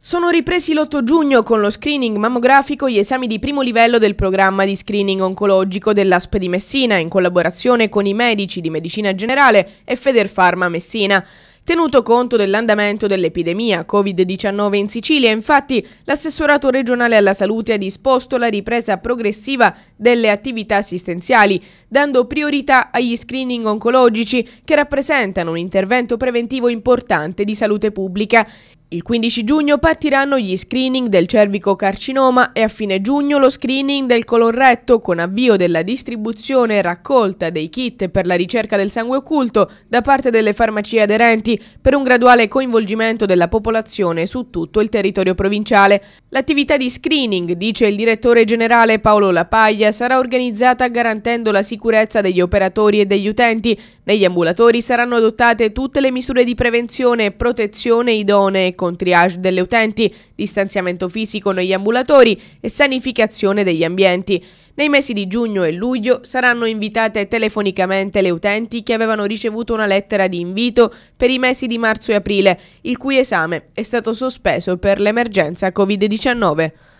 Sono ripresi l'8 giugno con lo screening mammografico gli esami di primo livello del programma di screening oncologico dell'ASP di Messina in collaborazione con i medici di medicina generale e Federfarma Messina. Tenuto conto dell'andamento dell'epidemia Covid-19 in Sicilia, infatti, l'assessorato regionale alla salute ha disposto la ripresa progressiva delle attività assistenziali, dando priorità agli screening oncologici che rappresentano un intervento preventivo importante di salute pubblica. Il 15 giugno partiranno gli screening del cervico carcinoma e a fine giugno lo screening del colon retto con avvio della distribuzione e raccolta dei kit per la ricerca del sangue occulto da parte delle farmacie aderenti per un graduale coinvolgimento della popolazione su tutto il territorio provinciale. L'attività di screening, dice il direttore generale Paolo Lapaglia, sarà organizzata garantendo la sicurezza degli operatori e degli utenti negli ambulatori saranno adottate tutte le misure di prevenzione e protezione idonee con triage delle utenti, distanziamento fisico negli ambulatori e sanificazione degli ambienti. Nei mesi di giugno e luglio saranno invitate telefonicamente le utenti che avevano ricevuto una lettera di invito per i mesi di marzo e aprile, il cui esame è stato sospeso per l'emergenza Covid-19.